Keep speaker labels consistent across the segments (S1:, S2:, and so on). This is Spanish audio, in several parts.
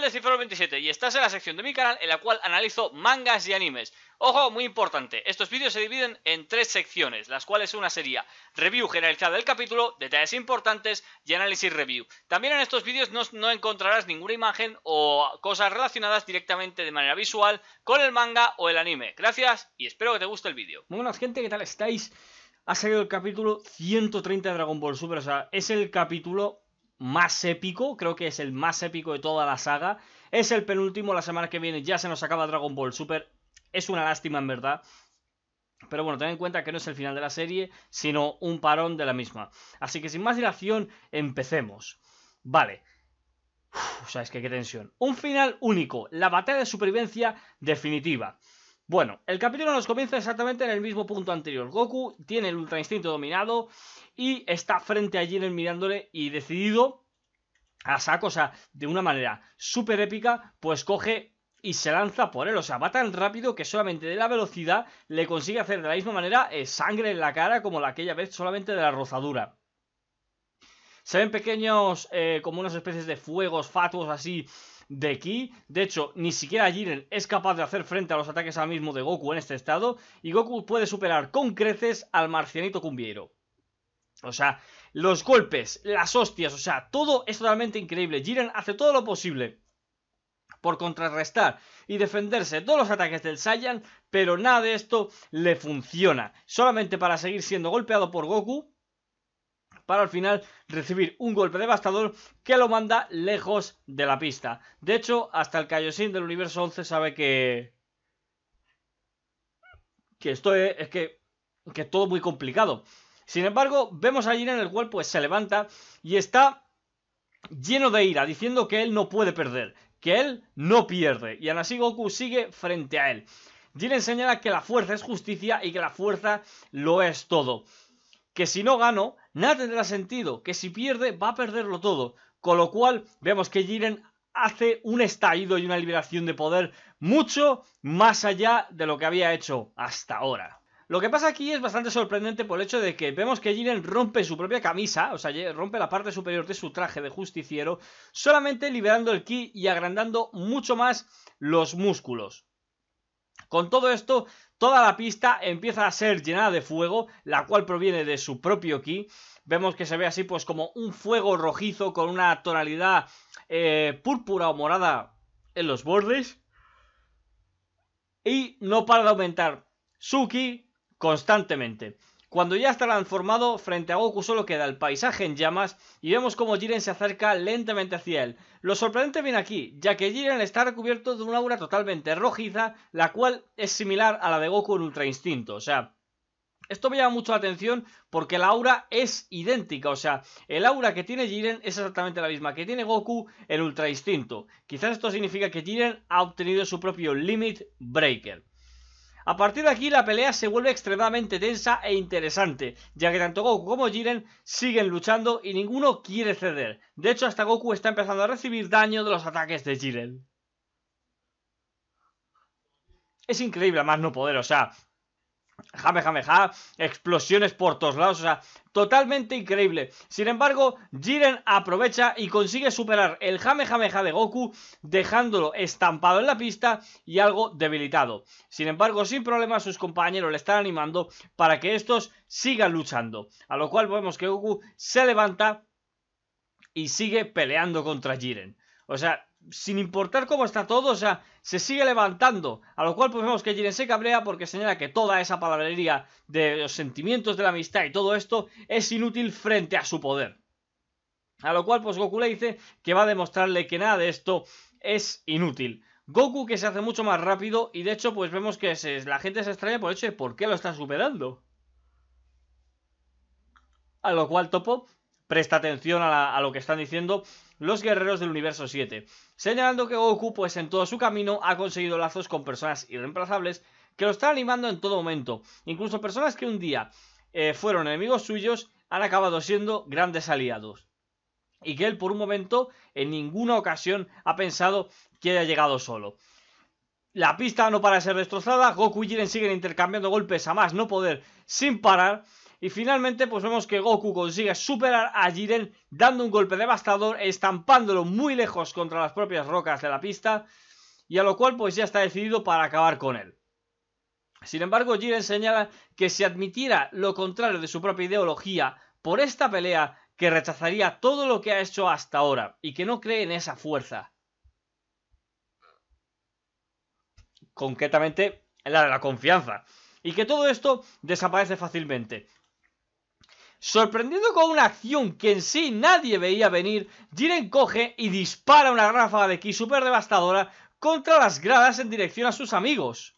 S1: de 27 y estás en la sección de mi canal en la cual analizo mangas y animes. Ojo, muy importante, estos vídeos se dividen en tres secciones, las cuales una sería review generalizada del capítulo, detalles importantes y análisis review. También en estos vídeos no, no, encontrarás ninguna imagen o cosas relacionadas directamente de manera visual con el manga o el anime. Gracias y espero que te guste el vídeo. Muy buenas gente, ¿qué tal estáis? Ha salido el capítulo 130 de Dragon Ball Super, o sea, es el capítulo más épico, creo que es el más épico de toda la saga. Es el penúltimo, la semana que viene ya se nos acaba Dragon Ball Super. Es una lástima en verdad. Pero bueno, ten en cuenta que no es el final de la serie, sino un parón de la misma. Así que sin más dilación, empecemos. Vale. ¿Sabes qué? Qué tensión. Un final único, la batalla de supervivencia definitiva. Bueno, el capítulo nos comienza exactamente en el mismo punto anterior. Goku tiene el ultra instinto dominado y está frente a Jiren mirándole y decidido a saco, o sea, de una manera súper épica, pues coge y se lanza por él. O sea, va tan rápido que solamente de la velocidad le consigue hacer de la misma manera eh, sangre en la cara como la aquella vez solamente de la rozadura. Se ven pequeños, eh, como unas especies de fuegos fatuos así, de aquí, De hecho, ni siquiera Jiren es capaz de hacer frente a los ataques ahora mismo de Goku en este estado. Y Goku puede superar con creces al marcianito cumbiero. O sea, los golpes, las hostias, o sea, todo es totalmente increíble. Jiren hace todo lo posible por contrarrestar y defenderse todos los ataques del Saiyan, pero nada de esto le funciona. Solamente para seguir siendo golpeado por Goku, para al final recibir un golpe devastador que lo manda lejos de la pista. De hecho, hasta el Kaioshin del universo 11 sabe que... que esto es, que... que es todo muy complicado. Sin embargo, vemos a en el cual pues se levanta y está lleno de ira, diciendo que él no puede perder, que él no pierde. Y aún Goku sigue frente a él. Jin señala que la fuerza es justicia y que la fuerza lo es todo. Que si no gano, Nada tendrá sentido, que si pierde va a perderlo todo. Con lo cual vemos que Jiren hace un estallido y una liberación de poder mucho más allá de lo que había hecho hasta ahora. Lo que pasa aquí es bastante sorprendente por el hecho de que vemos que Jiren rompe su propia camisa, o sea, rompe la parte superior de su traje de justiciero, solamente liberando el ki y agrandando mucho más los músculos. Con todo esto, toda la pista empieza a ser llenada de fuego, la cual proviene de su propio ki. Vemos que se ve así pues como un fuego rojizo con una tonalidad eh, púrpura o morada en los bordes. Y no para de aumentar su ki constantemente. Cuando ya está transformado, frente a Goku solo queda el paisaje en llamas y vemos como Jiren se acerca lentamente hacia él. Lo sorprendente viene aquí, ya que Jiren está recubierto de un aura totalmente rojiza, la cual es similar a la de Goku en Ultra Instinto, o sea... Esto me llama mucho la atención porque la aura es idéntica, o sea, el aura que tiene Jiren es exactamente la misma que tiene Goku en Ultra Instinto. Quizás esto significa que Jiren ha obtenido su propio Limit Breaker. A partir de aquí la pelea se vuelve extremadamente tensa e interesante, ya que tanto Goku como Jiren siguen luchando y ninguno quiere ceder. De hecho, hasta Goku está empezando a recibir daño de los ataques de Jiren. Es increíble, más no poder, o sea, Jame, explosiones por todos lados, o sea, totalmente increíble. Sin embargo, Jiren aprovecha y consigue superar el jame, de Goku, dejándolo estampado en la pista y algo debilitado. Sin embargo, sin problema, sus compañeros le están animando para que estos sigan luchando. A lo cual vemos que Goku se levanta y sigue peleando contra Jiren. O sea, sin importar cómo está todo, o sea, se sigue levantando. A lo cual pues vemos que Jiren se cabrea porque señala que toda esa palabrería de los sentimientos de la amistad y todo esto es inútil frente a su poder. A lo cual pues Goku le dice que va a demostrarle que nada de esto es inútil. Goku que se hace mucho más rápido y de hecho pues vemos que la gente se extraña por el hecho por qué lo está superando. A lo cual Topo presta atención a, lo que están diciendo los guerreros del universo 7, señalando que Goku, pues en todo su camino, ha conseguido lazos con personas irreemplazables que lo están animando en todo momento. Incluso personas que un día eh, fueron enemigos suyos han acabado siendo grandes aliados. Y que él por un momento en ninguna ocasión ha pensado que haya llegado solo. La pista no para de ser destrozada, Goku y Jiren siguen intercambiando golpes a más no poder sin parar y finalmente pues vemos que Goku consigue superar a Jiren dando un golpe devastador, estampándolo muy lejos contra las propias rocas de la pista, y a lo cual pues ya está decidido para acabar con él. Sin embargo, Jiren señala que si admitiera lo contrario de su propia ideología por esta pelea, que rechazaría todo lo que ha hecho hasta ahora y que no cree en esa fuerza. Concretamente, la de la confianza. Y que todo esto desaparece fácilmente. Sorprendiendo con una acción que en sí nadie veía venir, Jiren coge y dispara una ráfaga de ki super devastadora contra las gradas en dirección a sus amigos.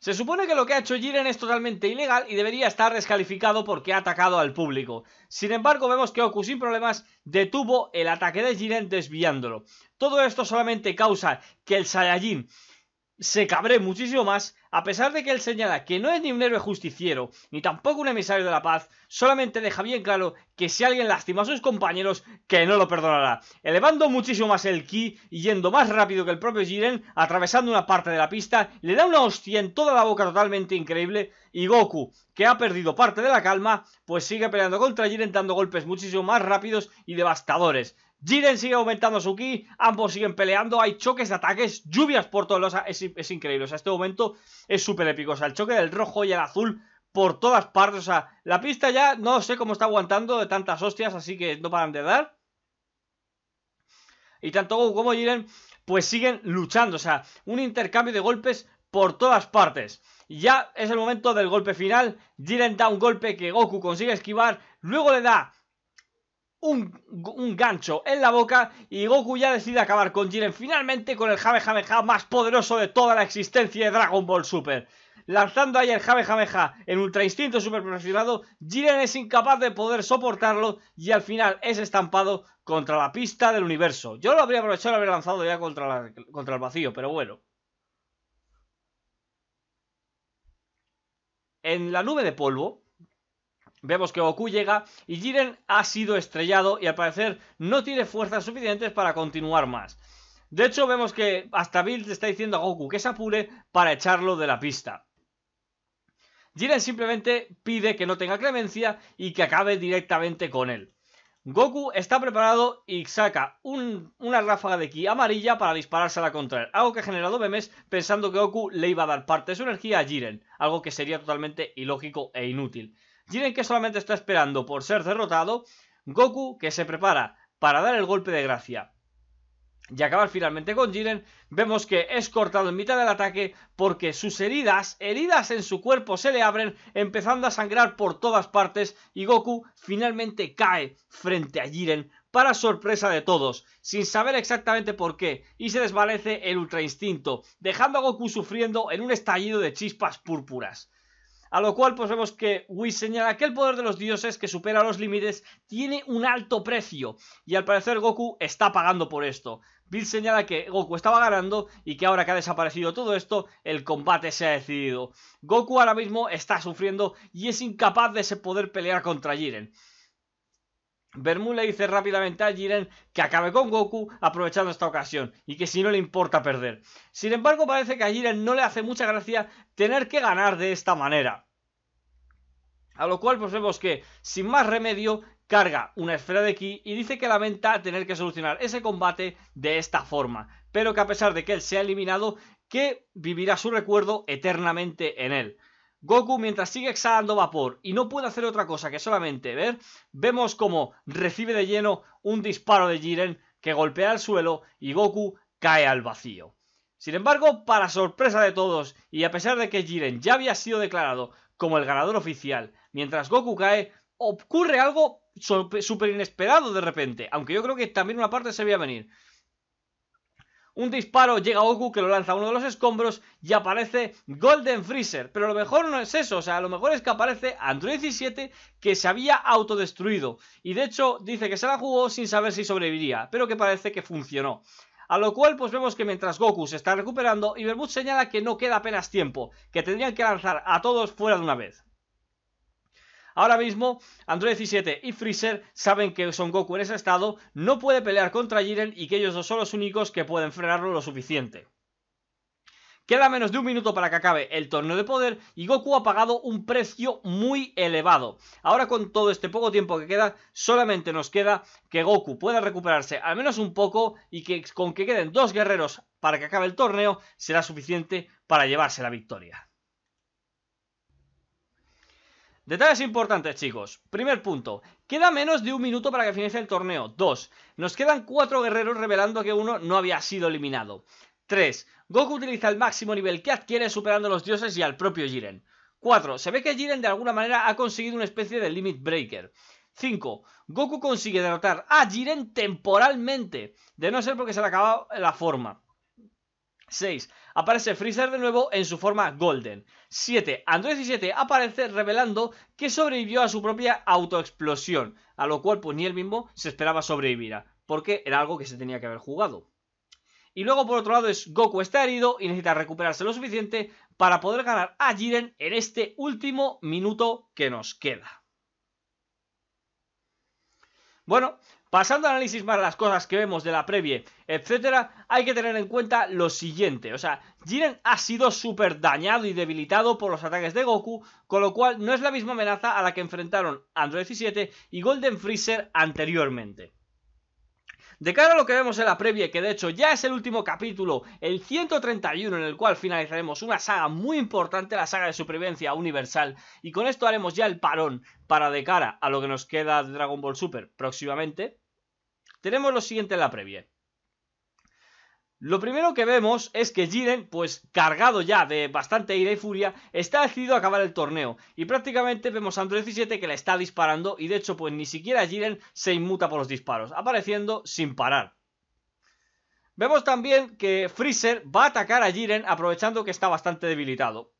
S1: Se supone que lo que ha hecho Jiren es totalmente ilegal y debería estar descalificado porque ha atacado al público. Sin embargo, vemos que Oku sin problemas detuvo el ataque de Jiren desviándolo. Todo esto solamente causa que el Saiyajin se cabre muchísimo más, a pesar de que él señala que no es ni un héroe justiciero, ni tampoco un emisario de la paz, solamente deja bien claro que si alguien lastima a sus compañeros, que no lo perdonará, elevando muchísimo más el ki y yendo más rápido que el propio Jiren, atravesando una parte de la pista, le da una hostia en toda la boca totalmente increíble, y Goku, que ha perdido parte de la calma, pues sigue peleando contra Jiren dando golpes muchísimo más rápidos y devastadores. Jiren sigue aumentando su ki, ambos siguen peleando, hay choques de ataques, lluvias por todos lados, es, es increíble, o sea, este momento es súper épico, o sea, el choque del rojo y el azul por todas partes, o sea, la pista ya no sé cómo está aguantando de tantas hostias, así que no paran de dar. Y tanto Goku como Jiren pues siguen luchando, o sea, un intercambio de golpes por todas partes. Ya es el momento del golpe final, Jiren da un golpe que Goku consigue esquivar, luego le da un, gancho en la boca y Goku ya decide acabar con Jiren finalmente con el Jave Jameja más poderoso de toda la existencia de Dragon Ball Super. Lanzando ahí el Jave Jameja en Ultra Instinto Super Perfeccionado, Jiren es incapaz de poder soportarlo y al final es estampado contra la pista del universo. Yo lo habría aprovechado y lo habría lanzado ya contra el vacío, pero bueno. En la nube de polvo, Vemos que Goku llega y Jiren ha sido estrellado y al parecer no tiene fuerzas suficientes para continuar más. De hecho, vemos que hasta Bill le está diciendo a Goku que se apure para echarlo de la pista. Jiren simplemente pide que no tenga clemencia y que acabe directamente con él. Goku está preparado y saca una ráfaga de ki amarilla para disparársela contra él, algo que ha generado memes pensando que Goku le iba a dar parte de su energía a Jiren, algo que sería totalmente ilógico e inútil. Jiren que solamente está esperando por ser derrotado, Goku que se prepara para dar el golpe de gracia y acabar finalmente con Jiren, vemos que es cortado en mitad del ataque porque sus heridas, heridas en su cuerpo se le abren, empezando a sangrar por todas partes y Goku finalmente cae frente a Jiren para sorpresa de todos, sin saber exactamente por qué, y se desvanece el ultra instinto, dejando a Goku sufriendo en un estallido de chispas púrpuras. A lo cual pues vemos que Whis señala que el poder de los dioses que supera los límites tiene un alto precio y al parecer Goku está pagando por esto. Bill señala que Goku estaba ganando y que ahora que ha desaparecido todo esto, el combate se ha decidido. Goku ahora mismo está sufriendo y es incapaz de poder pelear contra Jiren. Bermuda le dice rápidamente a Jiren que acabe con Goku aprovechando esta ocasión y que si no le importa perder. Sin embargo, parece que a Jiren no le hace mucha gracia tener que ganar de esta manera. A lo cual pues vemos que, sin más remedio, carga una esfera de ki y dice que lamenta tener que solucionar ese combate de esta forma, pero que a pesar de que él sea eliminado, que vivirá su recuerdo eternamente en él. Goku, mientras sigue exhalando vapor y no puede hacer otra cosa que solamente ver, vemos como recibe de lleno un disparo de Jiren que golpea el suelo y Goku cae al vacío. Sin embargo, para sorpresa de todos, y a pesar de que Jiren ya había sido declarado como el ganador oficial, mientras Goku cae, ocurre algo súper inesperado de repente, aunque yo creo que también una parte se veía venir. Un disparo llega a que lo lanza a uno de los escombros y aparece Golden Freezer. Pero lo mejor no es eso, o sea, lo mejor es que aparece Android 17 que se había autodestruido. Y de hecho dice que se la jugó sin saber si sobreviviría, pero que parece que funcionó. A lo cual pues vemos que mientras Goku se está recuperando, Ibermut señala que no queda apenas tiempo, que tendrían que lanzar a todos fuera de una vez. Ahora mismo, Android 17 y Freezer saben que Son Goku en ese estado no puede pelear contra Jiren y que ellos dos son los únicos que pueden frenarlo lo suficiente. Queda menos de un minuto para que acabe el torneo de poder y Goku ha pagado un precio muy elevado. Ahora con todo este poco tiempo que queda, solamente nos queda que Goku pueda recuperarse al menos un poco y que con que queden dos guerreros para que acabe el torneo será suficiente para llevarse la victoria. Detalles importantes, chicos. Primer punto. Queda menos de un minuto para que finalice el torneo. 2. Nos quedan cuatro guerreros revelando que uno no había sido eliminado. 3. Goku utiliza el máximo nivel que adquiere superando a los dioses y al propio Jiren. 4. Se ve que Jiren de alguna manera ha conseguido una especie de Limit Breaker. 5. Goku consigue derrotar a Jiren temporalmente, de no ser porque se le acaba la forma. 6. Aparece Freezer de nuevo en su forma Golden. 7. Android 17 aparece revelando que sobrevivió a su propia autoexplosión, a lo cual pues ni él mismo se esperaba sobrevivir, porque era algo que se tenía que haber jugado. Y luego por otro lado es Goku está herido y necesita recuperarse lo suficiente para poder ganar a Jiren en este último minuto que nos queda. Bueno, Pasando al análisis más de las cosas que vemos de la previa, etcétera, hay que tener en cuenta lo siguiente. O sea, Jiren ha sido súper dañado y debilitado por los ataques de Goku, con lo cual no es la misma amenaza a la que enfrentaron Android 17 y Golden Freezer anteriormente. De cara a lo que vemos en la previa, que de hecho ya es el último capítulo, el 131, en el cual finalizaremos una saga muy importante, la saga de supervivencia universal, y con esto haremos ya el parón para de cara a lo que nos queda de Dragon Ball Super próximamente, tenemos lo siguiente en la previa. Lo primero que vemos es que Jiren, pues cargado ya de bastante ira y furia, está decidido a acabar el torneo. Y prácticamente vemos a Android 17 que le está disparando y de hecho pues ni siquiera Jiren se inmuta por los disparos, apareciendo sin parar. Vemos también que Freezer va a atacar a Jiren aprovechando que está bastante debilitado.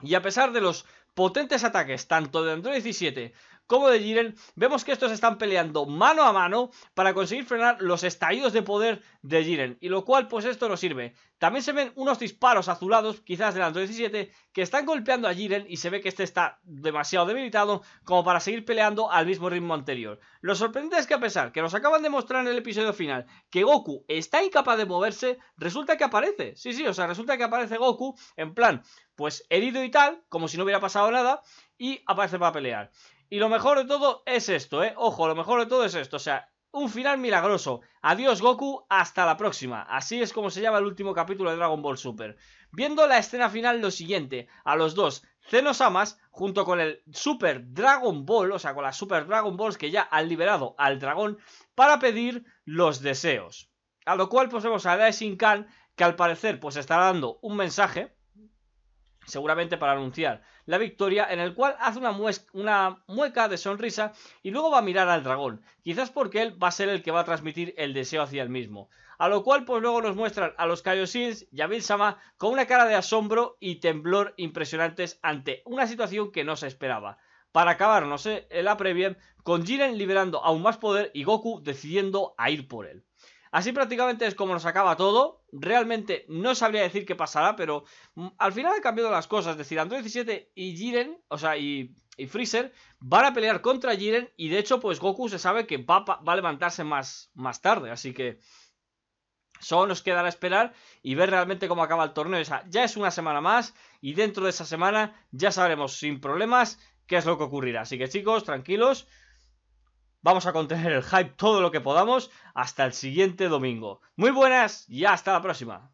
S1: Y a pesar de los potentes ataques tanto de Android 17 como de Jiren, vemos que estos están peleando mano a mano para conseguir frenar los estallidos de poder de Jiren, y lo cual pues esto nos sirve. También se ven unos disparos azulados, quizás del Android 17, que están golpeando a Jiren y se ve que este está demasiado debilitado como para seguir peleando al mismo ritmo anterior. Lo sorprendente es que a pesar que nos acaban de mostrar en el episodio final que Goku está incapaz de moverse, resulta que aparece. Sí, sí, o sea, resulta que aparece Goku en plan, pues herido y tal, como si no hubiera pasado nada, y aparece para pelear. Y lo mejor de todo es esto, ¿eh? Ojo, lo mejor de todo es esto, o sea, un final milagroso. Adiós Goku, hasta la próxima. Así es como se llama el último capítulo de Dragon Ball Super. Viendo la escena final lo siguiente, a los dos, Zenosamas, junto con el Super Dragon Ball, o sea, con las Super Dragon Balls que ya han liberado al dragón, para pedir los deseos. A lo cual pues vemos a Daeshin Khan, que al parecer pues estará dando un mensaje, seguramente para anunciar la victoria, en el cual hace una, mueca de sonrisa y luego va a mirar al dragón, quizás porque él va a ser el que va a transmitir el deseo hacia el mismo. A lo cual pues luego nos muestran a los Kaiosins y a sama con una cara de asombro y temblor impresionantes ante una situación que no se esperaba. Para acabar, no sé, la previa, con Jiren liberando aún más poder y Goku decidiendo a ir por él. Así prácticamente es como nos acaba todo. Realmente no sabría decir qué pasará, pero mm, al final han cambiado las cosas. Es decir, Android 17 y Jiren, o sea, y, Freezer, van a pelear contra Jiren. Y de hecho, pues Goku se sabe que va, va a levantarse más, más tarde. Así que Solo nos quedará esperar y ver realmente cómo acaba el torneo. O sea, ya es una semana más y dentro de esa semana ya sabremos sin problemas qué es lo que ocurrirá. Así que chicos, tranquilos. Vamos a contener el hype todo lo que podamos hasta el siguiente domingo. Muy buenas y hasta la próxima.